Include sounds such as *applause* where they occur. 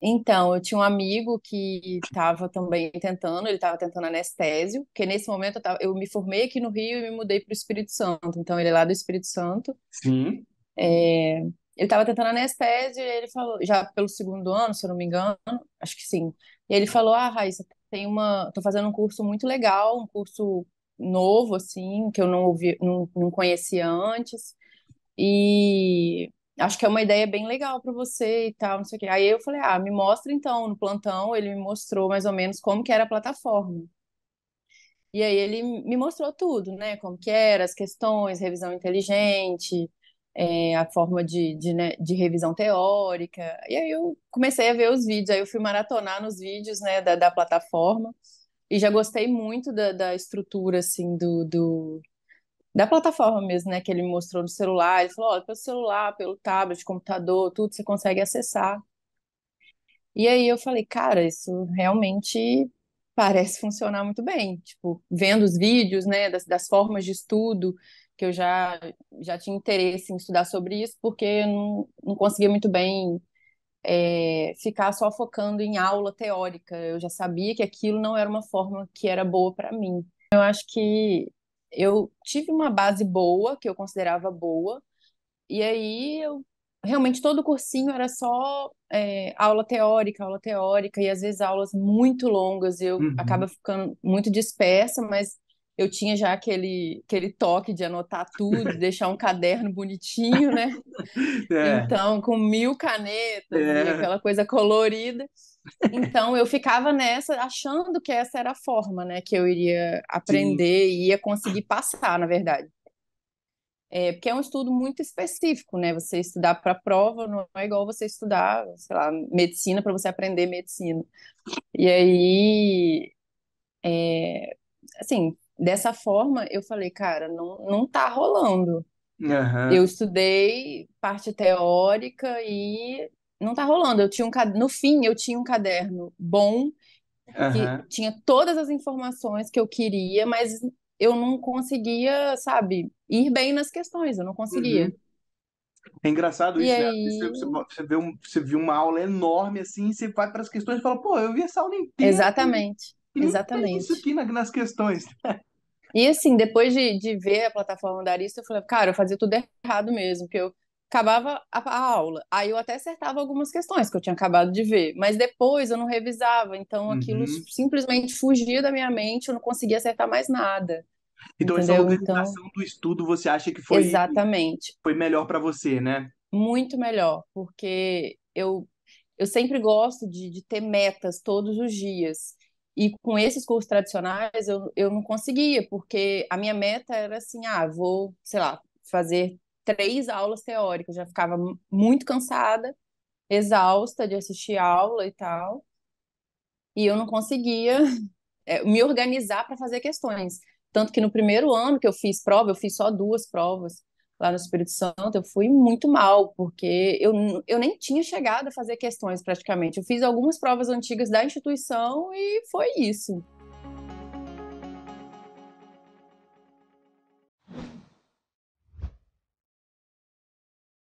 Então, eu tinha um amigo que estava também tentando, ele estava tentando anestésio, porque nesse momento eu, tava, eu, me formei aqui no Rio e me mudei para o Espírito Santo. Então, ele é lá do Espírito Santo. Sim. É, ele estava tentando anestésio e ele falou, já pelo segundo ano, se eu não me engano, acho que sim. E ele falou: Ah, Raíssa, tem uma. estou fazendo um curso muito legal, um curso novo, assim, que eu não ouvi, não, não conhecia antes. E acho que é uma ideia bem legal para você e tal, não sei o quê. Aí eu falei, ah, me mostra então, no plantão, ele me mostrou mais ou menos como que era a plataforma. E aí ele me mostrou tudo, né? Como que era, as questões, revisão inteligente, é, a forma de, de, né, de, revisão teórica. E aí eu comecei a ver os vídeos, aí eu fui maratonar nos vídeos, né, da, da plataforma. E já gostei muito da, da estrutura, assim, do, do, da plataforma mesmo, né, que ele mostrou no celular, ele falou, olha, pelo celular, pelo tablet, computador, tudo você consegue acessar. E aí eu falei, cara, isso realmente parece funcionar muito bem, tipo, vendo os vídeos, né, das, das formas de estudo, que eu já, já tinha interesse em estudar sobre isso, porque eu não, não conseguia muito bem é, ficar só focando em aula teórica, eu já sabia que aquilo não era uma forma que era boa para mim. Eu acho que eu tive uma base boa, que eu considerava boa, e aí eu realmente todo o cursinho era só é, aula teórica, aula teórica, e às vezes aulas muito longas, eu uhum. acaba ficando muito dispersa, mas eu tinha já aquele, aquele toque de anotar tudo, de deixar um caderno bonitinho, né? *laughs* É. Então, com mil canetas é. e aquela coisa colorida. Então, eu ficava nessa, achando que essa era a forma, né? Que eu iria aprender Sim. e ia conseguir passar, na verdade. É, porque é um estudo muito específico, né? Você estudar para prova não é igual você estudar, sei lá, medicina para você aprender medicina. E aí, é, assim, Dessa forma, eu falei, cara, não, não tá rolando. Uhum. Eu estudei parte teórica e não tá rolando. Eu tinha um cad... No fim, eu tinha um caderno bom, que tinha todas as informações que eu queria, mas eu não conseguia, sabe, ir bem nas questões, eu não conseguia. Uhum. É engraçado e isso, né? aí... né? Você, você, vê um, você viu uma aula enorme assim, você vai para as questões e fala, pô, eu vi essa aula inteira. Exatamente. Exatamente. Isso aqui nas questões. *laughs* E assim, depois de, de ver a plataforma da Arista, eu falei, cara, eu fazia tudo errado mesmo, porque eu acabava a, a, aula. Aí eu até acertava algumas questões que eu tinha acabado de ver, mas depois eu não revisava, então aquilo uhum. simplesmente fugia da minha mente, eu não conseguia acertar mais nada. Então entendeu? essa então organização então, do estudo você acha que foi exatamente foi melhor para você, né? Muito melhor, porque eu eu sempre gosto de, de ter metas todos os dias. E com esses cursos tradicionais eu, eu não conseguia, porque a minha meta era assim: ah, vou, sei lá, fazer três aulas teóricas. Eu já ficava muito cansada, exausta de assistir aula e tal. E eu não conseguia é, *laughs* me organizar para fazer questões. Tanto que no primeiro ano que eu fiz prova, eu fiz só duas provas lá no Espírito Santo, eu fui muito mal, porque eu, eu nem tinha chegado a fazer questões praticamente. Eu fiz algumas provas antigas da instituição e foi isso.